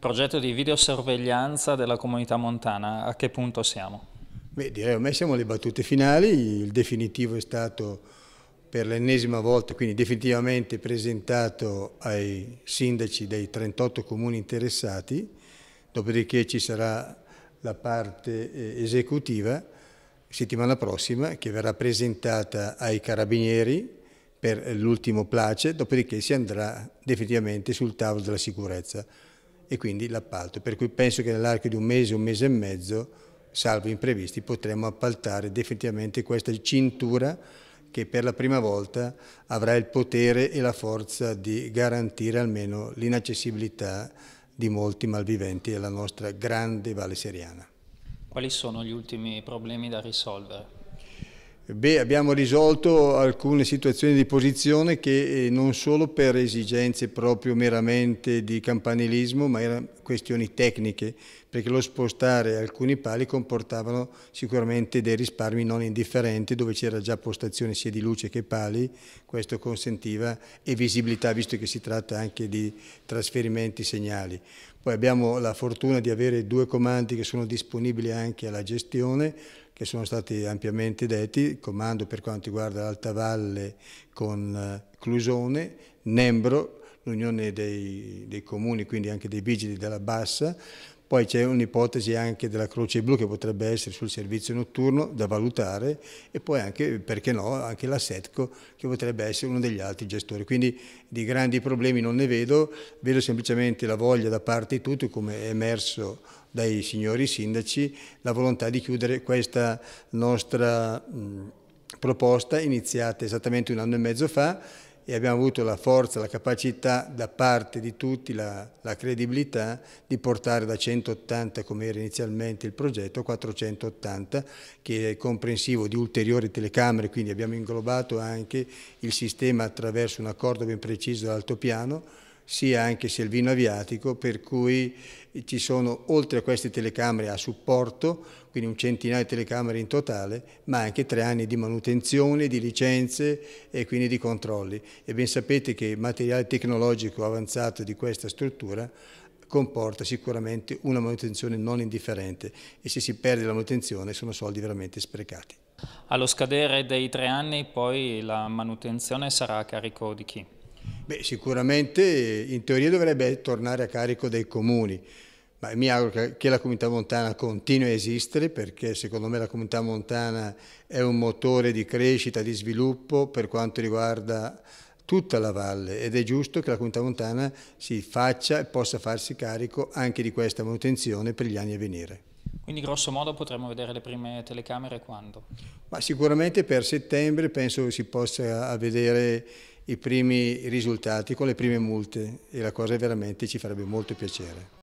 Progetto di videosorveglianza della comunità montana, a che punto siamo? Beh, direi ormai siamo alle battute finali, il definitivo è stato per l'ennesima volta, quindi definitivamente presentato ai sindaci dei 38 comuni interessati, dopodiché ci sarà la parte eh, esecutiva settimana prossima che verrà presentata ai carabinieri per l'ultimo place, dopodiché si andrà definitivamente sul tavolo della sicurezza e quindi l'appalto. Per cui penso che nell'arco di un mese, un mese e mezzo, salvo imprevisti, potremo appaltare definitivamente questa cintura che per la prima volta avrà il potere e la forza di garantire almeno l'inaccessibilità di molti malviventi della nostra grande Valle Seriana. Quali sono gli ultimi problemi da risolvere? Beh, abbiamo risolto alcune situazioni di posizione che eh, non solo per esigenze proprio meramente di campanilismo, ma erano questioni tecniche, perché lo spostare alcuni pali comportavano sicuramente dei risparmi non indifferenti, dove c'era già postazione sia di luce che pali, questo consentiva e visibilità, visto che si tratta anche di trasferimenti segnali. Poi abbiamo la fortuna di avere due comandi che sono disponibili anche alla gestione, che sono stati ampiamente detti, comando per quanto riguarda l'Alta Valle con eh, Clusone, Nembro, l'Unione dei, dei Comuni, quindi anche dei Vigili della Bassa, poi c'è un'ipotesi anche della Croce Blu che potrebbe essere sul servizio notturno da valutare e poi anche, perché no, anche la SETCO che potrebbe essere uno degli altri gestori. Quindi di grandi problemi non ne vedo, vedo semplicemente la voglia da parte di tutti come è emerso dai signori sindaci, la volontà di chiudere questa nostra mh, proposta iniziata esattamente un anno e mezzo fa e abbiamo avuto la forza, la capacità da parte di tutti, la, la credibilità di portare da 180 come era inizialmente il progetto a 480 che è comprensivo di ulteriori telecamere, quindi abbiamo inglobato anche il sistema attraverso un accordo ben preciso dell'altopiano sia anche sia il vino aviatico, per cui ci sono oltre a queste telecamere a supporto, quindi un centinaio di telecamere in totale, ma anche tre anni di manutenzione, di licenze e quindi di controlli. E ben sapete che il materiale tecnologico avanzato di questa struttura comporta sicuramente una manutenzione non indifferente e se si perde la manutenzione sono soldi veramente sprecati. Allo scadere dei tre anni poi la manutenzione sarà a carico di chi? Beh, sicuramente in teoria dovrebbe tornare a carico dei comuni, ma mi auguro che la comunità montana continui a esistere perché secondo me la comunità montana è un motore di crescita, di sviluppo per quanto riguarda tutta la valle ed è giusto che la comunità montana si faccia e possa farsi carico anche di questa manutenzione per gli anni a venire. Quindi grosso modo potremo vedere le prime telecamere quando? Ma sicuramente per settembre penso si possa vedere i primi risultati con le prime multe e la cosa veramente ci farebbe molto piacere.